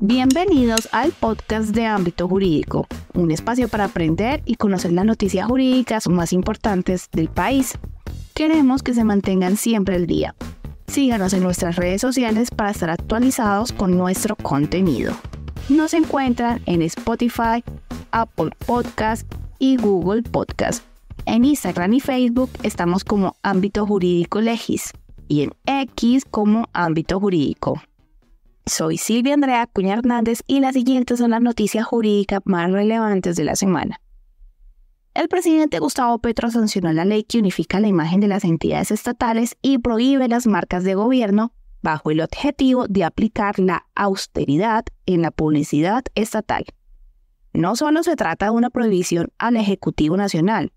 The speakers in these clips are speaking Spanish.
Bienvenidos al podcast de ámbito jurídico, un espacio para aprender y conocer las noticias jurídicas más importantes del país. Queremos que se mantengan siempre al día. Síganos en nuestras redes sociales para estar actualizados con nuestro contenido. Nos encuentran en Spotify, Apple Podcast y Google Podcast. En Instagram y Facebook estamos como Ámbito Jurídico Legis y en X como Ámbito Jurídico. Soy Silvia Andrea cuña Hernández y las siguientes son las noticias jurídicas más relevantes de la semana. El presidente Gustavo Petro sancionó la ley que unifica la imagen de las entidades estatales y prohíbe las marcas de gobierno bajo el objetivo de aplicar la austeridad en la publicidad estatal. No solo se trata de una prohibición al Ejecutivo Nacional,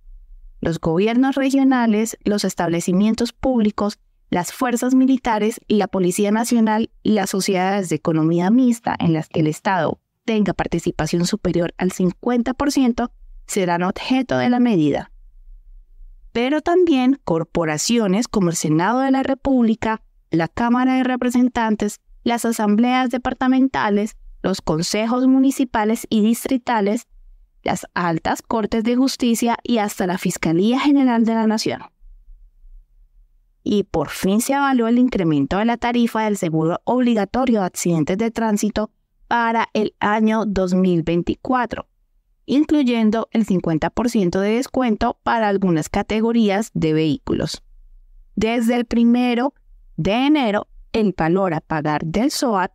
los gobiernos regionales, los establecimientos públicos las fuerzas militares, la Policía Nacional y las sociedades de economía mixta en las que el Estado tenga participación superior al 50% serán objeto de la medida. Pero también corporaciones como el Senado de la República, la Cámara de Representantes, las asambleas departamentales, los consejos municipales y distritales, las altas cortes de justicia y hasta la Fiscalía General de la Nación y por fin se avaló el incremento de la tarifa del seguro obligatorio de accidentes de tránsito para el año 2024, incluyendo el 50% de descuento para algunas categorías de vehículos. Desde el primero de enero, el valor a pagar del SOAT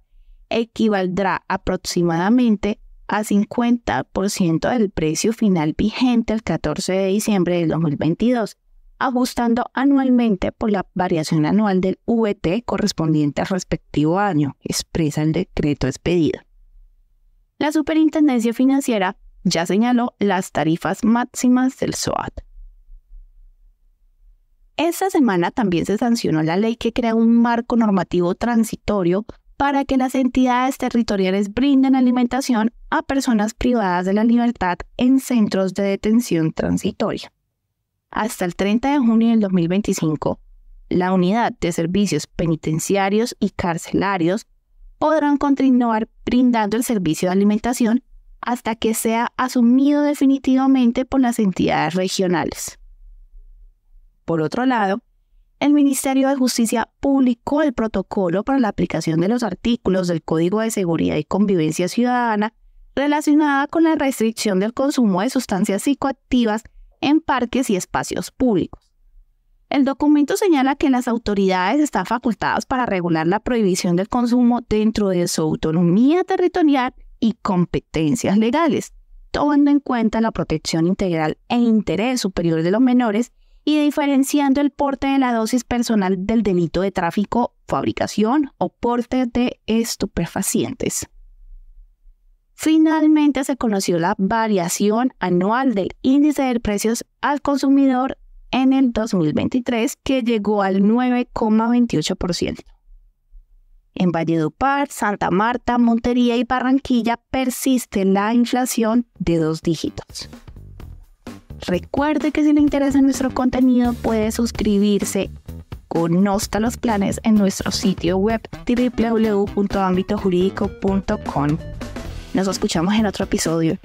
equivaldrá aproximadamente a 50% del precio final vigente el 14 de diciembre de 2022 ajustando anualmente por la variación anual del VT correspondiente al respectivo año, expresa el decreto expedido. La Superintendencia Financiera ya señaló las tarifas máximas del SOAT. Esta semana también se sancionó la ley que crea un marco normativo transitorio para que las entidades territoriales brinden alimentación a personas privadas de la libertad en centros de detención transitoria. Hasta el 30 de junio del 2025, la Unidad de Servicios Penitenciarios y Carcelarios podrán continuar brindando el servicio de alimentación hasta que sea asumido definitivamente por las entidades regionales. Por otro lado, el Ministerio de Justicia publicó el protocolo para la aplicación de los artículos del Código de Seguridad y Convivencia Ciudadana relacionada con la restricción del consumo de sustancias psicoactivas en parques y espacios públicos. El documento señala que las autoridades están facultadas para regular la prohibición del consumo dentro de su autonomía territorial y competencias legales, tomando en cuenta la protección integral e interés superior de los menores y diferenciando el porte de la dosis personal del delito de tráfico, fabricación o porte de estupefacientes. Finalmente se conoció la variación anual del índice de precios al consumidor en el 2023 que llegó al 9,28%. En Valledupar, Santa Marta, Montería y Barranquilla persiste la inflación de dos dígitos. Recuerde que si le interesa nuestro contenido puede suscribirse. Conozca los planes en nuestro sitio web www.ambitojurídico.com nos escuchamos en otro episodio.